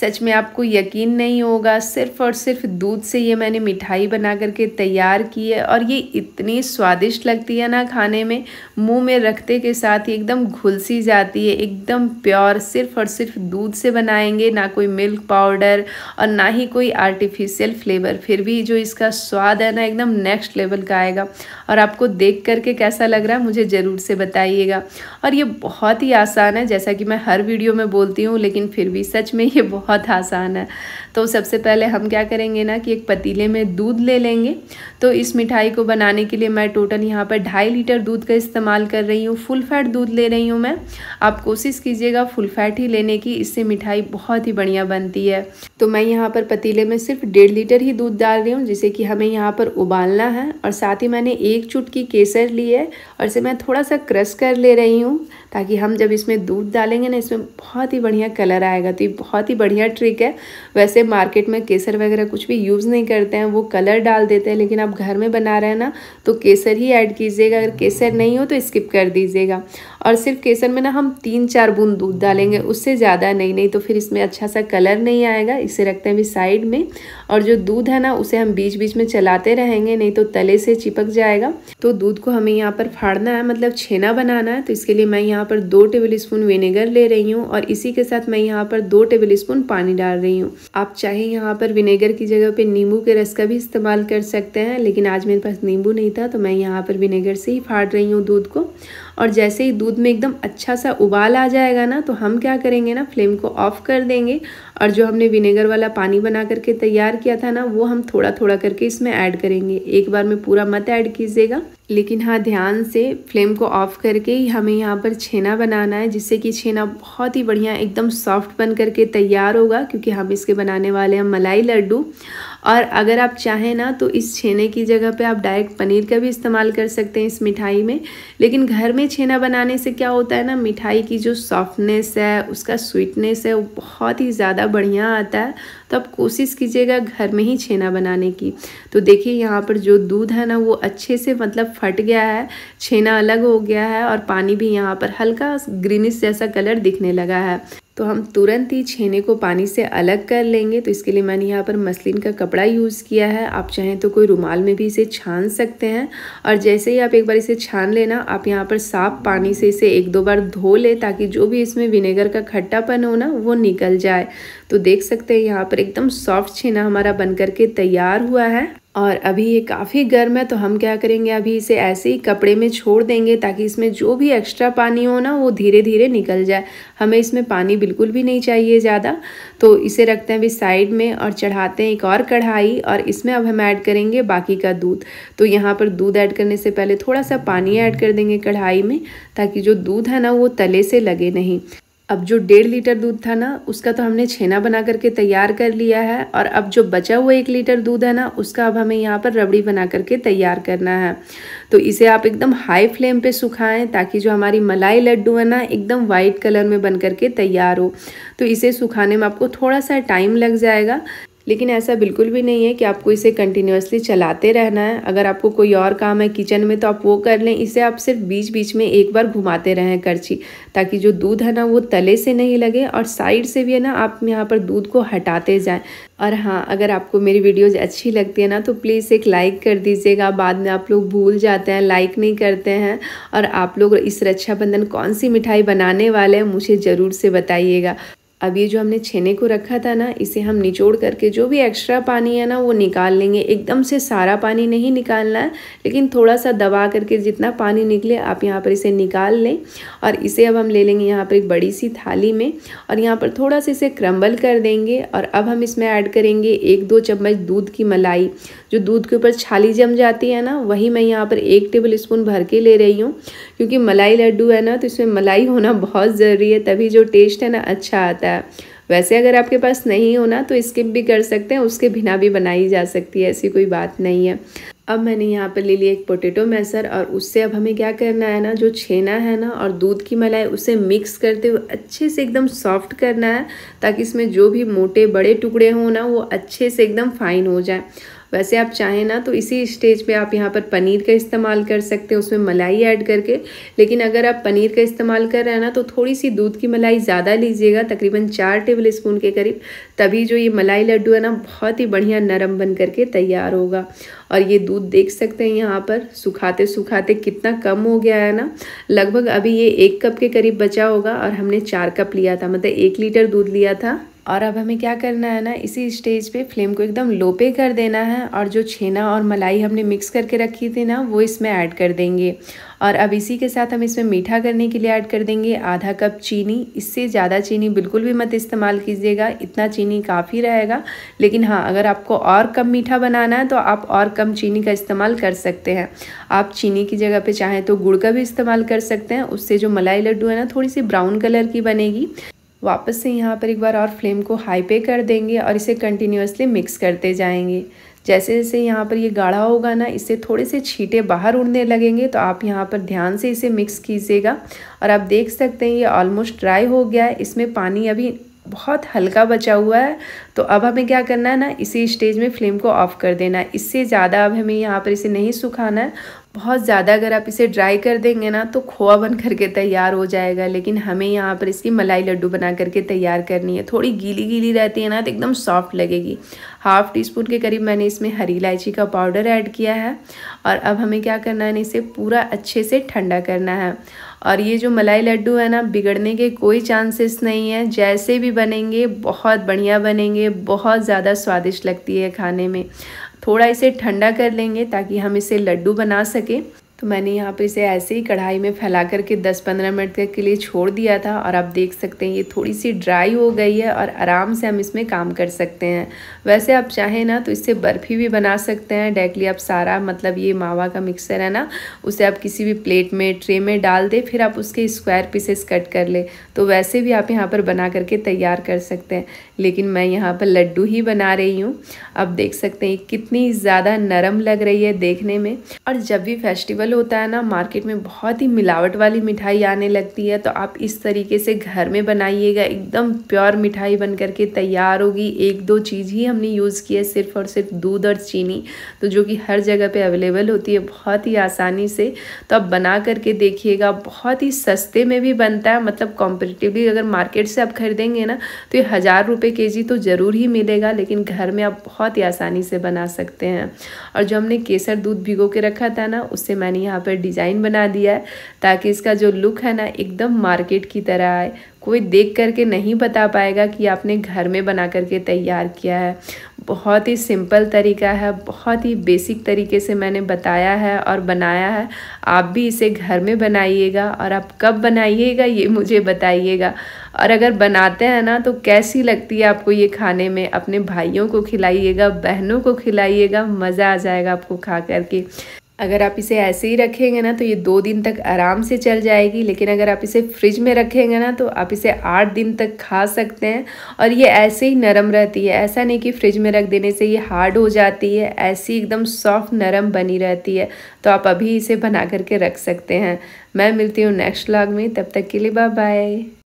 सच में आपको यकीन नहीं होगा सिर्फ़ और सिर्फ दूध से ये मैंने मिठाई बना करके तैयार की है और ये इतनी स्वादिष्ट लगती है ना खाने में मुंह में रखते के साथ ही एकदम घुल सी जाती है एकदम प्योर सिर्फ और सिर्फ दूध से बनाएंगे ना कोई मिल्क पाउडर और ना ही कोई आर्टिफिशियल फ्लेवर फिर भी जो इसका स्वाद है ना एकदम नेक्स्ट लेवल का आएगा और आपको देख करके कैसा लग रहा है मुझे ज़रूर से बताइएगा और ये बहुत ही आसान है जैसा कि मैं हर वीडियो में बोलती हूँ लेकिन फिर भी सच में ये बहुत बहुत आसान है तो सबसे पहले हम क्या करेंगे ना कि एक पतीले में दूध ले लेंगे तो इस मिठाई को बनाने के लिए मैं टोटल यहाँ पर ढाई लीटर दूध का इस्तेमाल कर रही हूँ फुल फैट दूध ले रही हूँ मैं आप कोशिश कीजिएगा फुल फैट ही लेने की इससे मिठाई बहुत ही बढ़िया बनती है तो मैं यहाँ पर पतीले में सिर्फ डेढ़ लीटर ही दूध डाल रही हूँ जिसे कि हमें यहाँ पर उबालना है और साथ ही मैंने एक चुटकी केसर ली है और इसे मैं थोड़ा सा क्रश कर ले रही हूँ ताकि हम जब इसमें दूध डालेंगे ना इसमें बहुत ही बढ़िया कलर आएगा तो ये बहुत ही बढ़िया बढ़िया ट्रिक है वैसे मार्केट में केसर वगैरह कुछ भी यूज़ नहीं करते हैं वो कलर डाल देते हैं लेकिन आप घर में बना रहे हैं ना तो केसर ही ऐड कीजिएगा अगर केसर नहीं हो तो स्किप कर दीजिएगा और सिर्फ केसर में ना हम तीन चार बूंद दूध डालेंगे उससे ज़्यादा नहीं नहीं तो फिर इसमें अच्छा सा कलर नहीं आएगा इसे रखते हैं भी साइड में और जो दूध है ना उसे हम बीच बीच में चलाते रहेंगे नहीं तो तले से चिपक जाएगा तो दूध को हमें यहाँ पर फाड़ना है मतलब छेना बनाना है तो इसके लिए मैं यहाँ पर दो टेबल स्पून विनेगर ले रही हूँ और इसी के साथ मैं यहाँ पर दो टेबल स्पून पानी डाल रही हूँ आप चाहे यहाँ पर विनेगर की जगह पर नींबू के रस का भी इस्तेमाल कर सकते हैं लेकिन आज मेरे पास नींबू नहीं था तो मैं यहाँ पर विनेगर से ही फाड़ रही हूँ दूध को और जैसे ही दूध दूध में एकदम अच्छा सा उबाल आ जाएगा ना तो हम क्या करेंगे ना फ्लेम को ऑफ़ कर देंगे और जो हमने विनेगर वाला पानी बना करके तैयार किया था ना वो हम थोड़ा थोड़ा करके इसमें ऐड करेंगे एक बार में पूरा मत ऐड कीजिएगा लेकिन हाँ ध्यान से फ्लेम को ऑफ़ करके ही हमें यहाँ पर छेना बनाना है जिससे कि छेना बहुत ही बढ़िया एकदम सॉफ्ट बन करके तैयार होगा क्योंकि हम इसके बनाने वाले हैं मलाई लड्डू और अगर आप चाहें ना तो इस छेने की जगह पे आप डायरेक्ट पनीर का भी इस्तेमाल कर सकते हैं इस मिठाई में लेकिन घर में छेना बनाने से क्या होता है ना मिठाई की जो सॉफ्टनेस है उसका स्वीटनेस है वो बहुत ही ज़्यादा बढ़िया आता है तो आप कोशिश कीजिएगा घर में ही छेना बनाने की तो देखिए यहाँ पर जो दूध है ना वो अच्छे से मतलब फट गया है छेना अलग हो गया है और पानी भी यहाँ पर हल्का ग्रीनिश जैसा कलर दिखने लगा है तो हम तुरंत ही छेने को पानी से अलग कर लेंगे तो इसके लिए मैंने यहाँ पर मसलिन का कपड़ा यूज़ किया है आप चाहें तो कोई रुमाल में भी इसे छान सकते हैं और जैसे ही आप एक बार इसे छान लेना आप यहाँ पर साफ पानी से इसे एक दो बार धो लें ताकि जो भी इसमें विनेगर का खट्टापन हो ना वो निकल जाए तो देख सकते हैं यहाँ पर एकदम सॉफ्ट छेना हमारा बन करके तैयार हुआ है और अभी ये काफ़ी गर्म है तो हम क्या करेंगे अभी इसे ऐसे ही कपड़े में छोड़ देंगे ताकि इसमें जो भी एक्स्ट्रा पानी हो ना वो धीरे धीरे निकल जाए हमें इसमें पानी बिल्कुल भी नहीं चाहिए ज़्यादा तो इसे रखते हैं अभी साइड में और चढ़ाते हैं एक और कढ़ाई और इसमें अब हम ऐड करेंगे बाकी का दूध तो यहाँ पर दूध ऐड करने से पहले थोड़ा सा पानी ऐड कर देंगे कढ़ाई में ताकि जो दूध है ना वो तले से लगे नहीं अब जो डेढ़ लीटर दूध था ना उसका तो हमने छेना बना करके तैयार कर लिया है और अब जो बचा हुआ एक लीटर दूध है ना उसका अब हमें यहाँ पर रबड़ी बना करके तैयार करना है तो इसे आप एकदम हाई फ्लेम पे सुखाएं ताकि जो हमारी मलाई लड्डू है ना एकदम वाइट कलर में बन करके तैयार हो तो इसे सुखाने में आपको थोड़ा सा टाइम लग जाएगा लेकिन ऐसा बिल्कुल भी नहीं है कि आपको इसे कंटिन्यूसली चलाते रहना है अगर आपको कोई और काम है किचन में तो आप वो कर लें इसे आप सिर्फ बीच बीच में एक बार घुमाते रहें करछी ताकि जो दूध है ना वो तले से नहीं लगे और साइड से भी है ना आप यहाँ पर दूध को हटाते जाएँ और हाँ अगर आपको मेरी वीडियोज़ अच्छी लगती है ना तो प्लीज़ एक लाइक कर दीजिएगा बाद में आप लोग भूल जाते हैं लाइक नहीं करते हैं और आप लोग इस रक्षाबंधन कौन सी मिठाई बनाने वाले हैं मुझे ज़रूर से बताइएगा अब ये जो हमने छेने को रखा था ना इसे हम निचोड़ करके जो भी एक्स्ट्रा पानी है ना वो निकाल लेंगे एकदम से सारा पानी नहीं निकालना है लेकिन थोड़ा सा दबा करके जितना पानी निकले आप यहाँ पर इसे निकाल लें और इसे अब हम ले लेंगे यहाँ पर एक बड़ी सी थाली में और यहाँ पर थोड़ा सा इसे क्रम्बल कर देंगे और अब हम इसमें ऐड करेंगे एक दो चम्मच दूध की मलाई जो दूध के ऊपर छाली जम जाती है ना वही मैं यहाँ पर एक टेबल स्पून भर के ले रही हूँ क्योंकि मलाई लड्डू है ना तो इसमें मलाई होना बहुत ज़रूरी है तभी जो टेस्ट है ना अच्छा आता है सकता है वैसे अगर आपके पास नहीं होना तो स्किप भी कर सकते हैं उसके बिना भी बनाई जा सकती है ऐसी कोई बात नहीं है अब मैंने यहाँ पर ले लिया एक पोटैटो मैसर और उससे अब हमें क्या करना है ना जो छेना है ना और दूध की मलाई उसे मिक्स करते हुए अच्छे से एकदम सॉफ्ट करना है ताकि इसमें जो भी मोटे बड़े टुकड़े हों ना वो अच्छे से एकदम फाइन हो जाए वैसे आप चाहें ना तो इसी स्टेज पे आप यहाँ पर पनीर का इस्तेमाल कर सकते हैं उसमें मलाई ऐड करके लेकिन अगर आप पनीर का इस्तेमाल कर रहे हैं ना तो थोड़ी सी दूध की मलाई ज़्यादा लीजिएगा तकरीबन चार टेबल स्पून के करीब तभी जो ये मलाई लड्डू है ना बहुत ही बढ़िया नरम बन करके तैयार होगा और ये दूध देख सकते हैं यहाँ पर सुखाते सुखाते कितना कम हो गया है ना लगभग अभी ये एक कप के करीब बचा होगा और हमने चार कप लिया था मतलब एक लीटर दूध लिया था और अब हमें क्या करना है ना इसी स्टेज पे फ्लेम को एकदम लो पे कर देना है और जो छेना और मलाई हमने मिक्स करके रखी थी ना वो इसमें ऐड कर देंगे और अब इसी के साथ हम इसमें मीठा करने के लिए ऐड कर देंगे आधा कप चीनी इससे ज़्यादा चीनी बिल्कुल भी मत इस्तेमाल कीजिएगा इतना चीनी काफ़ी रहेगा लेकिन हाँ अगर आपको और कम मीठा बनाना है तो आप और कम चीनी का इस्तेमाल कर सकते हैं आप चीनी की जगह पे चाहें तो गुड़ का भी इस्तेमाल कर सकते हैं उससे जो मलाई लड्डू है ना थोड़ी सी ब्राउन कलर की बनेगी वापस से यहाँ पर एक बार और फ्लेम को हाई पे कर देंगे और इसे कंटिन्यूसली मिक्स करते जाएंगे जैसे जैसे यहाँ पर ये गाढ़ा होगा ना इससे थोड़े से छींटे बाहर उड़ने लगेंगे तो आप यहाँ पर ध्यान से इसे मिक्स कीजिएगा और आप देख सकते हैं ये ऑलमोस्ट ड्राई हो गया है इसमें पानी अभी बहुत हल्का बचा हुआ है तो अब हमें क्या करना है ना इसी स्टेज में फ्लेम को ऑफ कर देना है इससे ज़्यादा अब हमें यहाँ पर इसे नहीं सुखाना है बहुत ज़्यादा अगर आप इसे ड्राई कर देंगे ना तो खोआ बन करके तैयार हो जाएगा लेकिन हमें यहाँ पर इसकी मलाई लड्डू बना करके तैयार करनी है थोड़ी गीली गीली रहती है ना तो एकदम सॉफ्ट लगेगी हाफ़ टी स्पून के करीब मैंने इसमें हरी इलायची का पाउडर ऐड किया है और अब हमें क्या करना है इसे पूरा अच्छे से ठंडा करना है और ये जो मलाई लड्डू है ना बिगड़ने के कोई चांसेस नहीं है जैसे भी बनेंगे बहुत बढ़िया बनेंगे बहुत ज़्यादा स्वादिष्ट लगती है खाने में थोड़ा इसे ठंडा कर लेंगे ताकि हम इसे लड्डू बना सकें तो मैंने यहाँ पर इसे ऐसे ही कढ़ाई में फैला करके 10-15 मिनट तक के लिए छोड़ दिया था और आप देख सकते हैं ये थोड़ी सी ड्राई हो गई है और आराम से हम इसमें काम कर सकते हैं वैसे आप चाहें ना तो इससे बर्फ़ी भी बना सकते हैं डायरेक्टली आप सारा मतलब ये मावा का मिक्सर है ना उसे आप किसी भी प्लेट में ट्रे में डाल दें फिर आप उसके स्क्वायर पीसेस कट कर ले तो वैसे भी आप यहाँ पर बना करके तैयार कर सकते हैं लेकिन मैं यहाँ पर लड्डू ही बना रही हूँ आप देख सकते हैं कितनी ज़्यादा नरम लग रही है देखने में और जब भी फेस्टिवल फेस्टिवल होता है ना मार्केट में बहुत ही मिलावट वाली मिठाई आने लगती है तो आप इस तरीके से घर में बनाइएगा एकदम प्योर मिठाई बन करके तैयार होगी एक दो चीज़ ही हमने यूज़ की है सिर्फ और सिर्फ दूध और चीनी तो जो कि हर जगह पे अवेलेबल होती है बहुत ही आसानी से तो आप बना करके देखिएगा बहुत ही सस्ते में भी बनता है मतलब कॉम्पिटिटिवली अगर मार्केट से आप खरीदेंगे ना तो ये हज़ार रुपये के जी तो ज़रूर ही मिलेगा लेकिन घर में आप बहुत ही आसानी से बना सकते हैं और जो हमने केसर दूध भिगो के रखा था ना उससे मैंने मैंने यहाँ पर डिज़ाइन बना दिया है ताकि इसका जो लुक है ना एकदम मार्केट की तरह आए कोई देख करके नहीं बता पाएगा कि आपने घर में बना करके तैयार किया है बहुत ही सिंपल तरीका है बहुत ही बेसिक तरीके से मैंने बताया है और बनाया है आप भी इसे घर में बनाइएगा और आप कब बनाइएगा ये मुझे बताइएगा और अगर बनाते हैं ना तो कैसी लगती है आपको ये खाने में अपने भाइयों को खिलाइएगा बहनों को खिलाइएगा मज़ा आ जाएगा आपको खा करके अगर आप इसे ऐसे ही रखेंगे ना तो ये दो दिन तक आराम से चल जाएगी लेकिन अगर आप इसे फ्रिज में रखेंगे ना तो आप इसे आठ दिन तक खा सकते हैं और ये ऐसे ही नरम रहती है ऐसा नहीं कि फ्रिज में रख देने से ये हार्ड हो जाती है ऐसी एकदम सॉफ्ट नरम बनी रहती है तो आप अभी इसे बना करके रख सकते हैं मैं मिलती हूँ नेक्स्ट ब्लॉग में तब तक के लिए बाय बाय